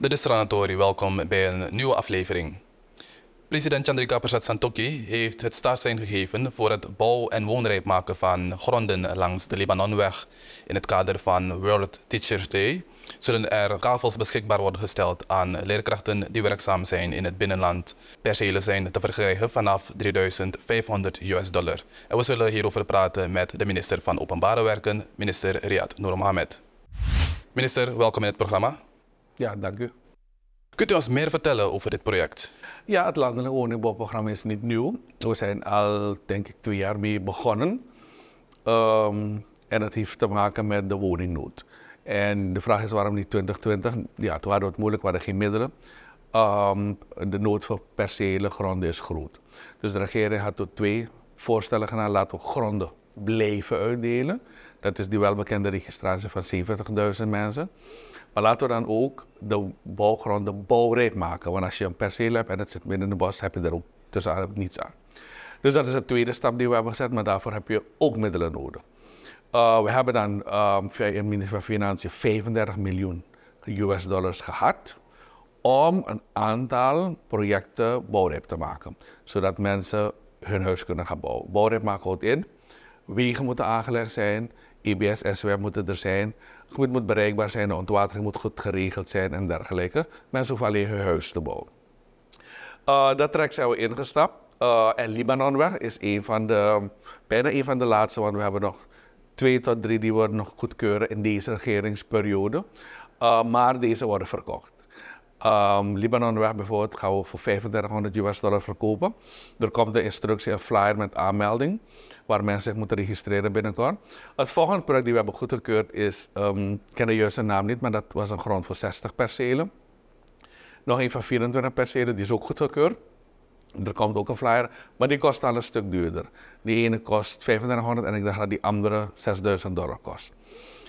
De is welkom bij een nieuwe aflevering. President Chandrika Prasad Santokhi heeft het startsein gegeven voor het bouw- en woonrijp maken van gronden langs de Libanonweg. In het kader van World Teacher Day zullen er kavels beschikbaar worden gesteld aan leerkrachten die werkzaam zijn in het binnenland. Percelen zijn te verkrijgen vanaf 3500 US dollar. En we zullen hierover praten met de minister van Openbare Werken, minister Riyad Noor Mohamed. Minister, welkom in het programma. Ja, dank u. Kunt u ons meer vertellen over dit project? Ja, het landelijk woningbouwprogramma is niet nieuw. We zijn al, denk ik, twee jaar mee begonnen. Ehm, en het heeft te maken met de woningnood. En de vraag is waarom niet 2020? Ja, toen waren we het moeilijk, waren er geen middelen. Ehm, de nood voor percelen, gronden is groot. Dus de regering had tot twee voorstellen gedaan. Laten we gronden blijven uitdelen. Dat is die welbekende registratie van 70.000 mensen. Maar laten we dan ook de bouwgronden bouwrijk maken. Want als je een perceel hebt en het zit midden in de bos, heb je er ook dus tussen niets aan. Dus dat is de tweede stap die we hebben gezet, maar daarvoor heb je ook middelen nodig. Eh, we hebben dan ehm, via het ministerie van Financiën 35 miljoen US dollars gehad om een aantal projecten bouwrijp te maken, zodat mensen hun huis kunnen gaan bouwen. Bouwrijp maken houdt in, wegen moeten aangelegd zijn, EBS, SWM moeten er zijn. Het gebied moet bereikbaar zijn, de ontwatering moet goed geregeld zijn en dergelijke. Mensen hoeven alleen hun huis te bouwen. Eh, dat trek zijn we ingestapt. Uh, en Libanonweg is een van de, bijna een van de laatste, want we hebben nog twee tot drie die worden nog goedkeuren in deze regeringsperiode. Eh, maar deze worden verkocht. Um, ehm, Libanonweg bijvoorbeeld gaan we voor 3500 US dollar verkopen. Er komt de instructie een flyer met aanmelding, waar mensen zich moeten registreren binnenkort. Het volgende product die we hebben goedgekeurd is, um, ik ken de juiste naam niet, maar dat was een grond voor 60 percelen. Nog een van 24 percelen, die is ook goedgekeurd. Er komt ook een flyer, maar die kost al een stuk duurder. Die ene kost 3500 en ik dacht dat die andere 6000 dollar kost.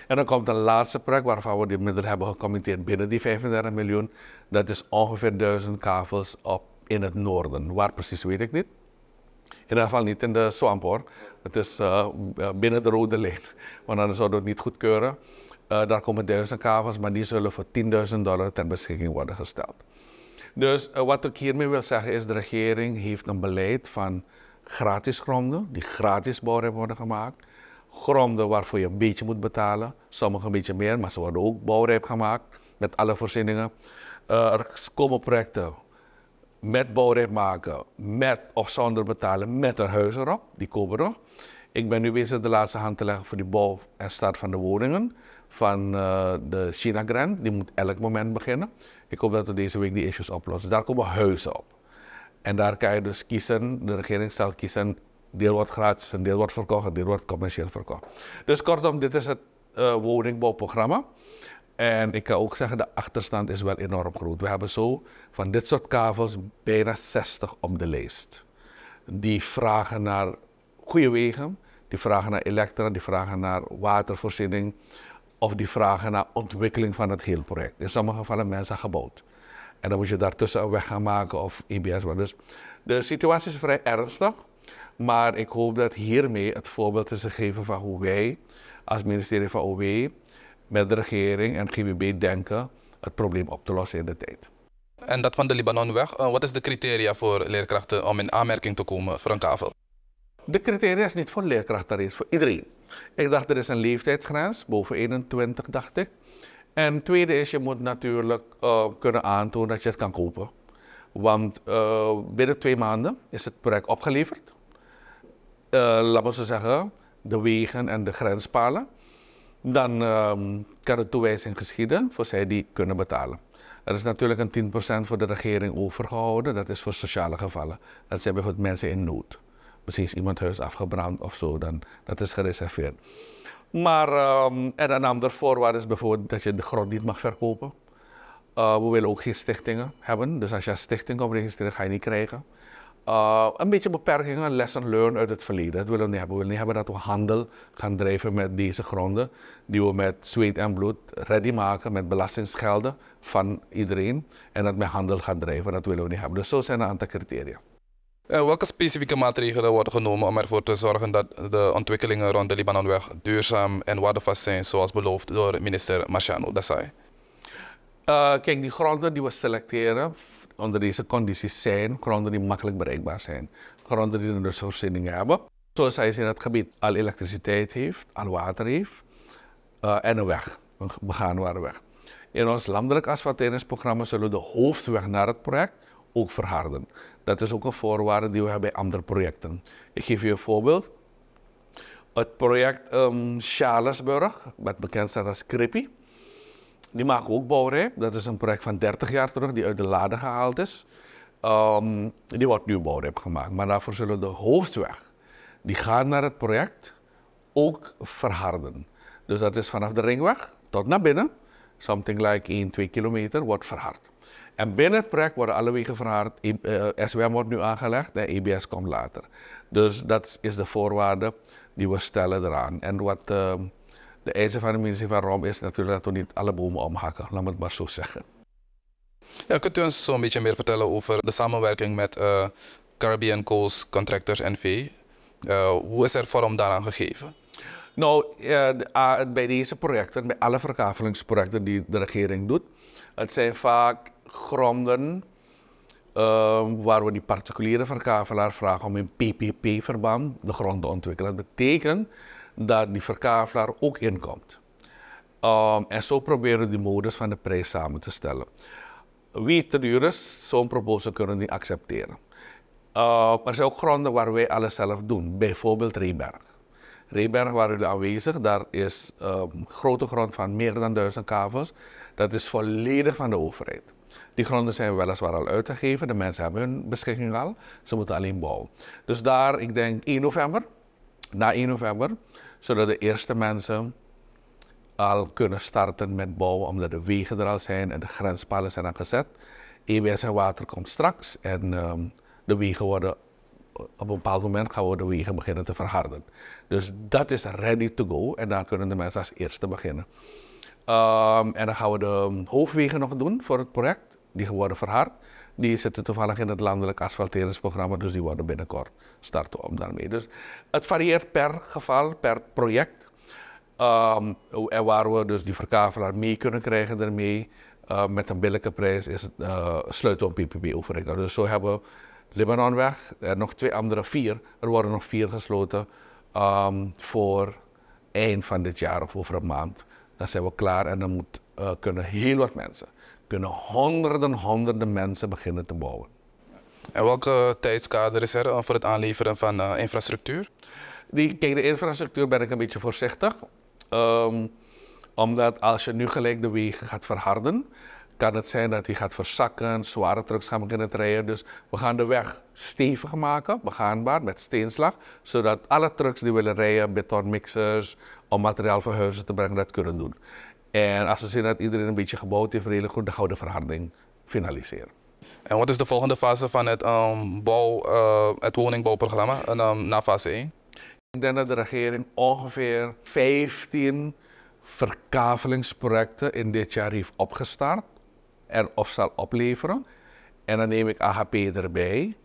En dan komt een laatste project waarvan we die middelen hebben gecommitteerd binnen die 35 miljoen. Dat is ongeveer 1000 kavels op, in het noorden. Waar precies weet ik niet. In ieder geval niet in de swamp hoor. Het is eh, eh, binnen de rode lijn, want dan zouden we het niet goedkeuren. Uh, daar komen duizend kavels, maar die zullen voor 10.000 dollar ter beschikking worden gesteld. Dus wat ik hiermee wil zeggen is, de regering heeft een beleid van gratis gronden, die gratis bouw worden gemaakt gronden waarvoor je een beetje moet betalen. Sommige een beetje meer, maar ze worden ook bouwrijp gemaakt met alle voorzieningen. er komen projecten met bouwrijp maken, met of zonder betalen, met een huis erop. Die komen er. Ik ben nu bezig de laatste hand te leggen voor de bouw en start van de woningen van eh, de China Grand. Die moet elk moment beginnen. Ik hoop dat we deze week die issues oplossen. Daar komen huizen op. En daar kan je dus kiezen, de regering zal kiezen deel wordt gratis, een deel wordt verkocht, een deel wordt commercieel verkocht. Dus kortom, dit is het eh, woningbouwprogramma. En ik kan ook zeggen, de achterstand is wel enorm groot. We hebben zo van dit soort kavels bijna 60 op de lijst. Die vragen naar goede wegen, die vragen naar elektra, die vragen naar watervoorziening of die vragen naar ontwikkeling van het hele project. In sommige gevallen mensen gebouwd. En dan moet je daartussen een weg gaan maken of IBS. Dus de situatie is vrij ernstig. Maar ik hoop dat hiermee het voorbeeld is gegeven van hoe wij als ministerie van OW met de regering en GWB denken het probleem op te lossen in de tijd. En dat van de Libanonweg, eh, wat is de criteria voor leerkrachten om in aanmerking te komen voor een kavel? De criteria is niet voor leerkrachten, is voor iedereen. Ik dacht er is een leeftijdsgrens, boven 21 dacht ik. En tweede is, je moet natuurlijk eh, kunnen aantonen dat je het kan kopen. Want eh, binnen twee maanden is het project opgeleverd. Eh, laten we ze zeggen, de wegen en de grenspalen, dan ehm, kan de toewijzing geschieden voor zij die kunnen betalen. Er is natuurlijk een 10% voor de regering overgehouden, dat is voor sociale gevallen. Dat zijn bijvoorbeeld mensen in nood. Misschien is iemand huis afgebrand of zo, dan, dat is gereserveerd. Maar um, en een ander voorwaarde is bijvoorbeeld dat je de grond niet mag verkopen. Eh, we willen ook geen stichtingen hebben, dus als je een stichting komt registreren, ga je niet krijgen. Eh, een beetje beperkingen, lessons learned uit het verleden. Dat willen we niet hebben. We willen niet hebben dat we handel gaan drijven met deze gronden, die we met zweet en bloed ready maken, met belastingsgelden van iedereen, en dat met handel gaan drijven. Dat willen we niet hebben. Dus zo zijn een aantal criteria. En eh, welke specifieke maatregelen worden genomen om ervoor te zorgen dat de ontwikkelingen rond de Libanonweg duurzaam en waardevast zijn, zoals beloofd door minister Marciano Dessay? Uh, eh, kijk, die gronden die we selecteren onder deze condities zijn, gronden die makkelijk bereikbaar zijn. Gronden die een voorziening hebben, zoals hij in het gebied al elektriciteit heeft, al water heeft eh, en een weg, een begaanbare weg. In ons landelijk asfalteringsprogramma zullen we de hoofdweg naar het project ook verharden. Dat is ook een voorwaarde die we hebben bij andere projecten. Ik geef je een voorbeeld. Het project um, Charlesburg, wat bekend staat als Krippie, die maken ook bouwrijp. Dat is een project van 30 jaar terug, die uit de lade gehaald is. Ehm, die wordt nu bouwrijp gemaakt. Maar daarvoor zullen de hoofdweg, die gaat naar het project, ook verharden. Dus dat is vanaf de ringweg tot naar binnen, something like 1, 2 kilometer, wordt verhard. En binnen het project worden alle wegen verhard. E eh, SWM wordt nu aangelegd en EBS komt later. Dus dat is de voorwaarde die we stellen eraan. En wat... Ehm, de eisen van de minister van Rom is natuurlijk dat we niet alle bomen omhakken, laat me het maar zo zeggen. Ja, kunt u ons zo'n beetje meer vertellen over de samenwerking met eh, Caribbean Coast Contractors NV? Uh, eh, hoe is er vorm daaraan gegeven? Nou, eh, ah, bij deze projecten, bij alle verkavelingsprojecten die de regering doet, het zijn vaak gronden waar we die particuliere verkavelaar vragen om in PPP-verband de grond te ontwikkelen. Dat betekent dat die verkavelaar ook inkomt. Um, en zo proberen we de modus van de prijs samen te stellen. Wie te duur is, zo'n proposal kunnen die accepteren. Uh, er zijn ook gronden waar wij alles zelf doen, bijvoorbeeld Reberg. Reberg waar u aanwezig, daar is een ehm, grote grond van meer dan duizend kavels. Dat is volledig van de overheid. Die gronden zijn weliswaar al uitgegeven, de mensen hebben hun beschikking al, ze moeten alleen bouwen. Dus daar, ik denk 1 november, na 1 november, zodat de eerste mensen al kunnen starten met bouwen, omdat de wegen er al zijn en de grenspalen zijn al gezet. EBS en water komt straks en ehm, de wegen worden, op een bepaald moment gaan we de wegen beginnen te verharden. Dus dat is ready to go en dan kunnen de mensen als eerste beginnen. Ehm, en dan gaan we de hoofdwegen nog doen voor het project, die worden verhard. Die zitten toevallig in het landelijk asfalteringsprogramma, dus die worden binnenkort starten om daarmee. Dus het varieert per geval, per project. Um, en waar we dus die verkavelaar mee kunnen krijgen daarmee, eh, met een billijke prijs, is het uh, sleutel om PPP-oefeningen. Dus zo hebben we Libanonweg en nog twee andere, vier. Er worden nog vier gesloten um, voor eind van dit jaar of over een maand. Dan zijn we klaar en dan moet, eh, kunnen heel wat mensen kunnen honderden, honderden mensen beginnen te bouwen. En welke tijdskader is er eh, voor het aanleveren van eh, infrastructuur? Die, kijk, de infrastructuur ben ik een beetje voorzichtig. Ehm, omdat als je nu gelijk de wegen gaat verharden, kan het zijn dat die gaat verzakken, zware trucks gaan beginnen te rijden. Dus we gaan de weg stevig maken, begaanbaar, met steenslag, zodat alle trucks die willen rijden, betonmixers, om materiaal voor te brengen, dat kunnen doen. En als we zien dat iedereen een beetje gebouwd heeft, redelijk goed, dan gaan we de verharding finaliseren. En wat is de volgende fase van het, ehm, bouw, eh, het woningbouwprogramma ehm, na fase 1? Ik denk dat de regering ongeveer 15 verkavelingsprojecten in dit jaar heeft opgestart en of zal opleveren. En dan neem ik AHP erbij.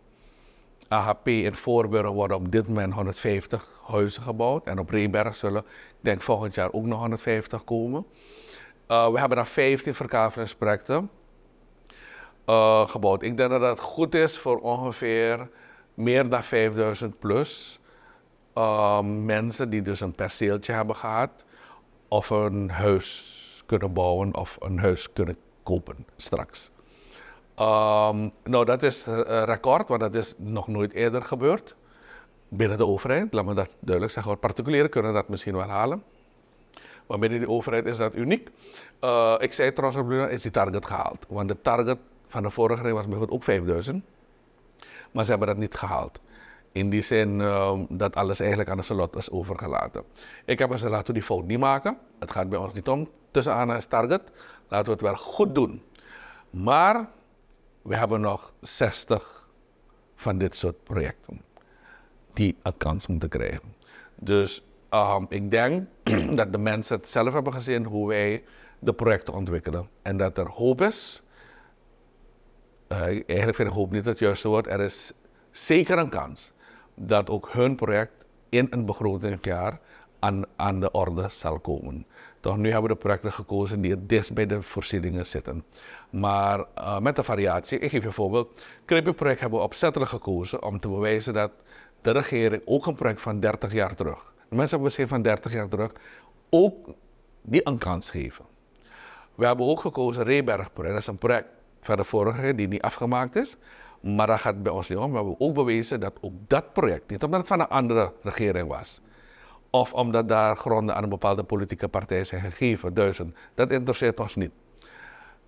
AHP in Voorburg worden op dit moment 150 huizen gebouwd. En op Reeberg zullen, ik denk volgend jaar ook nog 150 komen. Eh, we hebben dan 15 verkavelingsprojecten uh, gebouwd. Ik denk dat dat goed is voor ongeveer meer dan 5000 plus ehm, mensen die dus een perceeltje hebben gehad. Of een huis kunnen bouwen of een huis kunnen kopen straks. Ehm, nou, dat is eh, record, want dat is nog nooit eerder gebeurd binnen de overheid. Laat me dat duidelijk zeggen, particulieren kunnen dat misschien wel halen. Maar binnen de overheid is dat uniek. Eh, ik zei trouwens, is die target gehaald? Want de target van de vorige regering was bijvoorbeeld ook 5000. Maar ze hebben dat niet gehaald. In die zin ehm, dat alles eigenlijk aan de slot is overgelaten. Ik heb gezegd, laten we die fout niet maken. Het gaat bij ons niet om tussen aan het target. Laten we het wel goed doen. Maar we hebben nog 60 van dit soort projecten die een kans moeten krijgen. Dus ehm, ik denk dat de mensen het zelf hebben gezien hoe wij de projecten ontwikkelen. En dat er hoop is. Eh, eigenlijk vind ik hoop niet het juiste woord. Er is zeker een kans dat ook hun project in een begrotingsjaar aan, aan de orde zal komen. Toch, nu hebben we de projecten gekozen die het dichtst bij de voorzieningen zitten. Maar eh, met de variatie, ik geef je een voorbeeld. Krippie-project hebben we opzettelijk gekozen om te bewijzen dat de regering ook een project van 30 jaar terug, de mensen hebben misschien van 30 jaar terug, ook die een kans geven. We hebben ook gekozen rebergproject, Dat is een project van de vorige die niet afgemaakt is. Maar dat gaat bij ons niet om. We hebben ook bewezen dat ook dat project, niet omdat het van een andere regering was, of omdat daar gronden aan een bepaalde politieke partij zijn gegeven, duizend. Dat interesseert ons niet.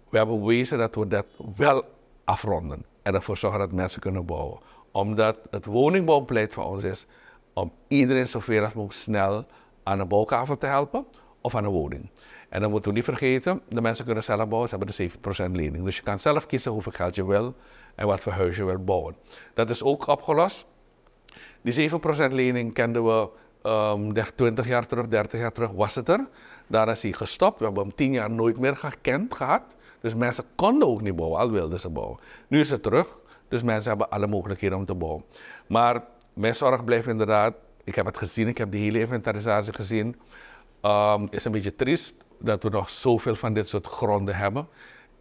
We hebben bewezen dat we dat wel afronden en ervoor zorgen dat mensen kunnen bouwen. Omdat het woningbouwbeleid van ons is om iedereen zoveel als mogelijk snel aan een bouwkavel te helpen of aan een woning. En dan moeten we niet vergeten, de mensen kunnen zelf bouwen, ze hebben de 7% lening. Dus je kan zelf kiezen hoeveel geld je wil en wat voor huis je wil bouwen. Dat is ook opgelost. Die 7% lening kenden we um, ehm, 20 jaar terug, 30 jaar terug was het er. Daar is hij gestopt. We hebben hem 10 jaar nooit meer gekend gehad. Dus mensen konden ook niet bouwen, al wilden ze bouwen. Nu is het terug, dus mensen hebben alle mogelijkheden om te bouwen. Maar mijn zorg blijft inderdaad, ik heb het gezien, ik heb die hele inventarisatie gezien. het ehm, is een beetje triest dat we nog zoveel van dit soort gronden hebben.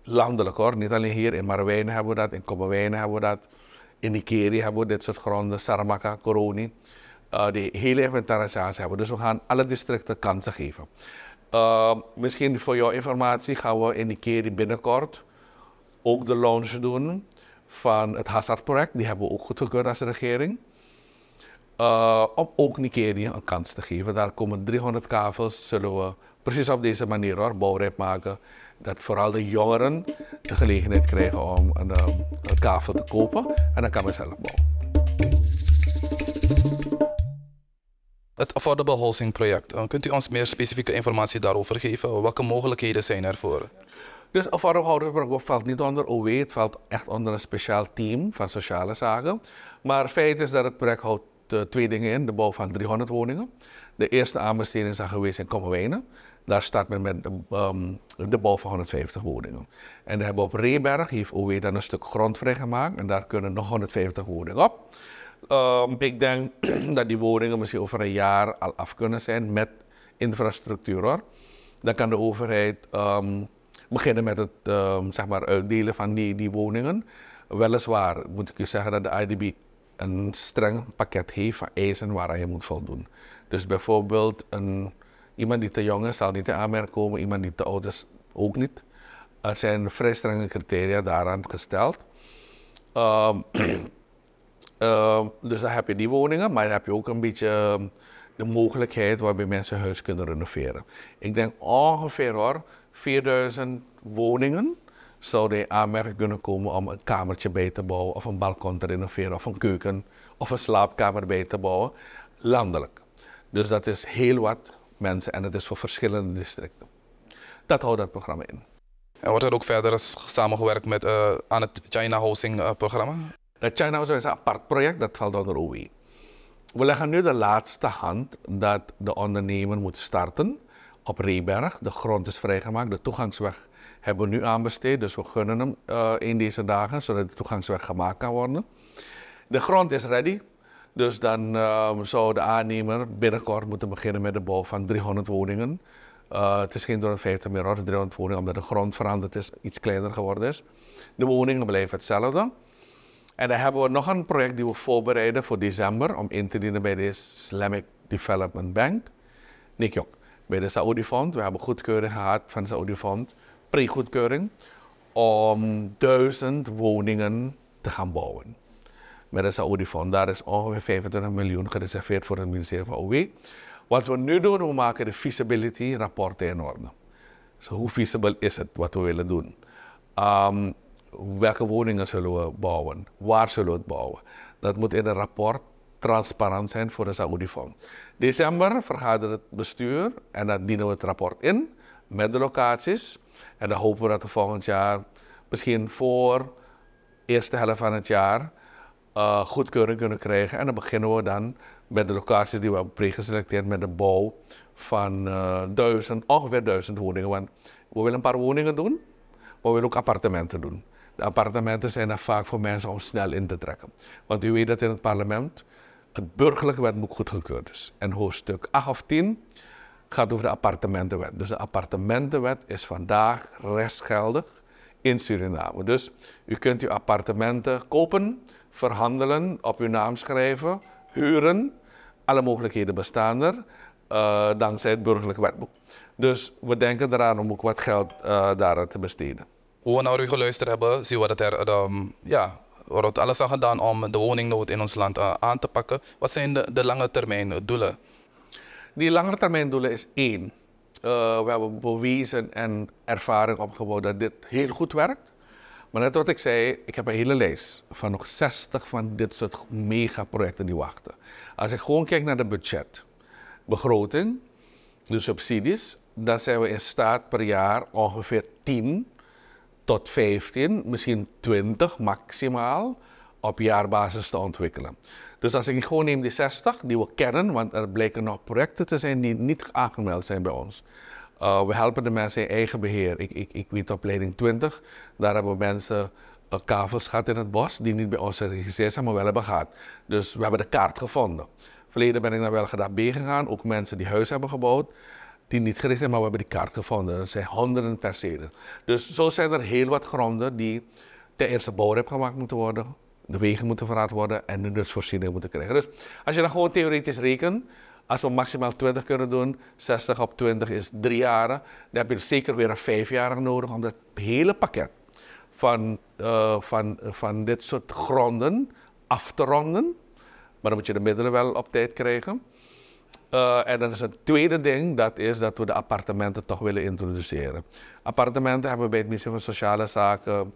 Landelijk hoor, niet alleen hier, in Marwijnen hebben we dat, in Kommerwijnen hebben we dat. In Nikeri hebben we dit soort gronden, Saramaka, Coroni. Eh, die hele inventarisatie hebben. Dus we gaan alle districten kansen geven. Ehm, misschien voor jouw informatie gaan we in die binnenkort ook de launch doen van het Hazard-project. Die hebben we ook goedgekeurd als regering. Eh, om ook Nigeria een kans te geven. Daar komen 300 kavels, zullen we precies op deze manier hoor, bouwrijp maken. Dat vooral de jongeren de gelegenheid krijgen om een, ehm, een kavel te kopen en dan kan men zelf bouwen. Het Affordable Housing Project. Eh, kunt u ons meer specifieke informatie daarover geven? Welke mogelijkheden zijn ervoor? Dus Affordable Housing Project valt niet onder OW, het valt echt onder een speciaal team van sociale zaken. Maar feit is dat het project houdt eh, twee dingen in, de bouw van 300 woningen. De eerste aanbesteding is geweest in Kommerwijnen. Daar start men met de, um, de, bouw van 150 woningen. En we hebben op Reeberg, heeft OW dan een stuk grond vrijgemaakt en daar kunnen nog 150 woningen op. Ehm, ik denk dat die woningen misschien over een jaar al af kunnen zijn met infrastructuur Dan kan de overheid ehm, beginnen met het ehm, zeg maar uitdelen van die, die woningen. Weliswaar moet ik u zeggen dat de IDB een streng pakket heeft van eisen waar je moet voldoen. Dus bijvoorbeeld een, iemand die te jong is zal niet in aanmerking komen, iemand die te oud is ook niet. Er zijn vrij strenge criteria daaraan gesteld. Um, Ehm, dus dan heb je die woningen, maar dan heb je ook een beetje ehm, de mogelijkheid waarbij mensen huis kunnen renoveren. Ik denk ongeveer hoor, 4000 woningen zouden in aanmerking kunnen komen om een kamertje bij te bouwen, of een balkon te renoveren, of een keuken, of een slaapkamer bij te bouwen, landelijk. Dus dat is heel wat mensen en dat is voor verschillende districten. Dat houdt dat programma in. En wordt er ook verder samengewerkt met, eh, aan het China Housing eh, programma? Dat China is een apart project, dat valt onder OE. We leggen nu de laatste hand dat de ondernemer moet starten op Rieberg. De grond is vrijgemaakt, de toegangsweg hebben we nu aanbesteed, dus we gunnen hem eh, in deze dagen, zodat de toegangsweg gemaakt kan worden. De grond is ready, dus dan uh, zou de aannemer binnenkort moeten beginnen met de bouw van 300 woningen. Eh, het is geen 350 meer hoor, 300 woningen, omdat de grond veranderd is, iets kleiner geworden is. De woningen blijven hetzelfde. En dan hebben we nog een project die we voorbereiden voor december om in te dienen bij de Islamic Development Bank. Nik jok, bij de Saudi Fund. We hebben goedkeuring gehad van de Saudi Fund, pre-goedkeuring, om duizend woningen te gaan bouwen. Met de Saudi Fund. Daar is ongeveer 25 miljoen gereserveerd voor het ministerie van OW. Wat we nu doen, we maken de feasibility rapporten in orde. Dus hoe feasible is het wat we willen doen? Ehm, welke woningen zullen we bouwen, waar zullen we het bouwen. Dat moet in een rapport transparant zijn voor de Saoedi-fonds. December vergadert het bestuur en dan dienen we het rapport in met de locaties. En dan hopen we dat we volgend jaar, misschien voor de eerste helft van het jaar, eh, goedkeuring kunnen krijgen. En dan beginnen we dan met de locaties die we hebben pregeselecteerd met de bouw van eh, duizend, ongeveer duizend woningen. Want we willen een paar woningen doen, maar we willen ook appartementen doen. De appartementen zijn er vaak voor mensen om snel in te trekken. Want u weet dat in het parlement het burgerlijke wetboek goedgekeurd is. En hoofdstuk 8 of 10 gaat over de appartementenwet. Dus de appartementenwet is vandaag rechtsgeldig in Suriname. Dus u kunt uw appartementen kopen, verhandelen, op uw naam schrijven, huren. Alle mogelijkheden bestaan er. Eh, dankzij het burgerlijk wetboek. Dus we denken eraan om ook wat geld uh, daaraan te besteden we naar u geluisterd hebben, zien we dat er, um, ja, wordt alles aan gedaan om de woningnood in ons land eh, aan te pakken. Wat zijn de, de lange termijn doelen? Die lange termijn doelen is één. Eh, we hebben bewezen en ervaring opgebouwd dat dit heel goed werkt. Maar net wat ik zei, ik heb een hele lijst van nog 60 van dit soort megaprojecten die wachten. Als ik gewoon kijk naar de budget, begroting, de subsidies, dan zijn we in staat per jaar ongeveer 10 tot 15, misschien 20 maximaal op jaarbasis te ontwikkelen. Dus als ik gewoon neem die 60 die we kennen, want er blijken nog projecten te zijn die niet aangemeld zijn bij ons. Eh, we helpen de mensen in eigen beheer. Ik, ik, ik weet op leiding 20, daar hebben mensen uh, kavels gehad in het bos die niet bij ons geregistreerd zijn, maar wel hebben gehad. Dus we hebben de kaart gevonden. Verleden ben ik naar Welgeda B gegaan, ook mensen die huis hebben gebouwd die niet gericht zijn, maar we hebben die kaart gevonden. Er zijn honderden percelen. Dus zo zijn er heel wat gronden die ten eerste hebben gemaakt moeten worden, de wegen moeten verraad worden en de nutsvoorziening moeten krijgen. Dus als je dan gewoon theoretisch rekent, als we maximaal 20 kunnen doen, 60 op 20 is drie jaren, dan heb je zeker weer een jaar nodig om dat hele pakket van, eh, van, van dit soort gronden af te ronden. Maar dan moet je de middelen wel op tijd krijgen. Uh, en dan is een tweede ding, dat is dat we de appartementen toch willen introduceren. Appartementen hebben we bij het ministerie van Sociale Zaken,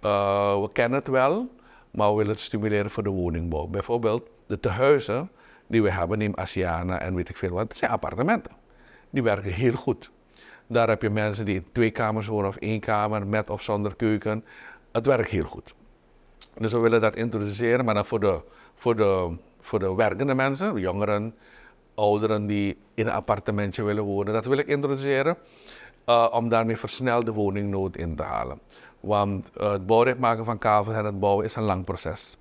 eh, we kennen het wel, maar we willen het stimuleren voor de woningbouw. Bijvoorbeeld de tehuizen die we hebben in Asiana en weet ik veel wat, dat zijn appartementen. Die werken heel goed. Daar heb je mensen die in twee kamers wonen of één kamer, met of zonder keuken. Het werkt heel goed. Dus we willen dat introduceren, maar dan voor de, voor de, voor de werkende mensen, jongeren, ouderen die in een appartementje willen wonen. Dat wil ik introduceren eh, om daarmee versnelde woningnood in te halen. Want eh, het bouwrecht maken van kavels en het bouwen is een lang proces.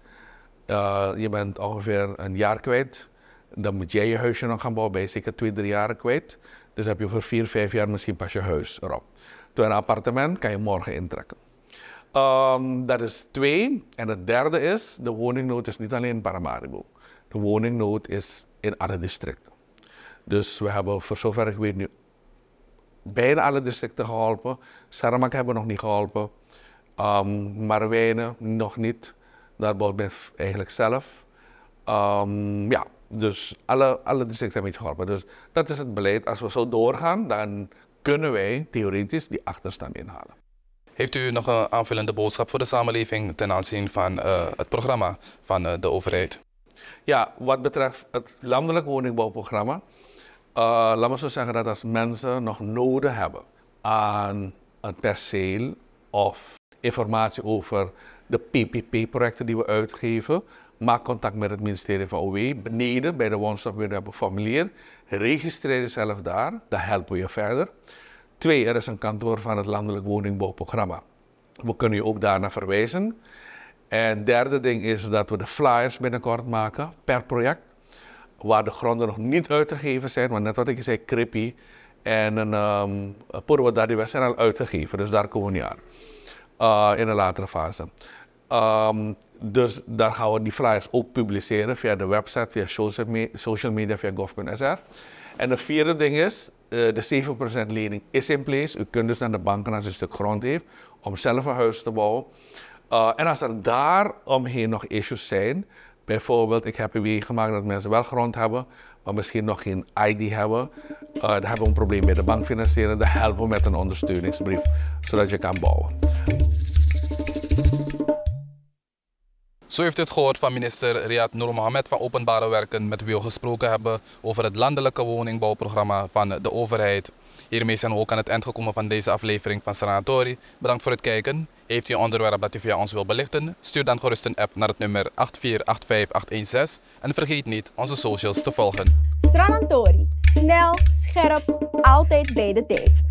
Eh, je bent ongeveer een jaar kwijt. Dan moet jij je huisje nog gaan bouwen, ben je zeker twee, drie jaar kwijt. Dus heb je voor vier, vijf jaar misschien pas je huis erop. Toen een appartement kan je morgen intrekken. Um, dat is twee. En het derde is, de woningnood is niet alleen in Paramaribo. De woningnood is in alle districten. Dus we hebben voor zover ik weet nu bijna alle districten geholpen. Saramak hebben we nog niet geholpen. Um, Marwijnen nog niet. Daar ben ik eigenlijk zelf. Ehm, ja, dus alle, alle districten hebben iets geholpen. Dus dat is het beleid. Als we zo doorgaan, dan kunnen wij theoretisch die achterstand inhalen. Heeft u nog een aanvullende boodschap voor de samenleving ten aanzien van eh, het programma van eh, de overheid? Ja, wat betreft het landelijk woningbouwprogramma, eh, laat me zo zeggen dat als mensen nog nodig hebben aan een perceel of informatie over de PPP-projecten die we uitgeven, maak contact met het ministerie van OW. Beneden bij de one-stop hebben formulier. Registreer jezelf daar, dan helpen we je verder. Twee, er is een kantoor van het Landelijk Woningbouwprogramma. We kunnen je ook daarna verwijzen. En derde ding is dat we de flyers binnenkort maken per project. Waar de gronden nog niet uit te geven zijn. Want net wat ik zei, crippy. en een um, daar die zijn al uitgegeven. Dus daar komen we niet aan. Eh, in een latere fase. Ehm, dus daar gaan we die flyers ook publiceren via de website, via social, media, via gov.sr. En het vierde ding is, uh, de 7% lening is in place. U kunt dus naar de banken als u een stuk grond heeft om zelf een huis te bouwen. Eh, en als er daar omheen nog issues zijn, bijvoorbeeld ik heb meegemaakt dat mensen wel grond hebben, maar misschien nog geen ID hebben, uh, dan hebben we een probleem met de bank financieren, dan helpen we met een ondersteuningsbrief, zodat je kan bouwen. U heeft het gehoord van minister Riyad Noor Mohamed van Openbare Werken, met wie we gesproken hebben over het landelijke woningbouwprogramma van de overheid. Hiermee zijn we ook aan het eind gekomen van deze aflevering van Sanatori. Bedankt voor het kijken. Heeft u een onderwerp dat u via ons wil belichten? Stuur dan gerust een app naar het nummer 8485816 en vergeet niet onze socials te volgen. Sanatori, snel, scherp, altijd bij de tijd.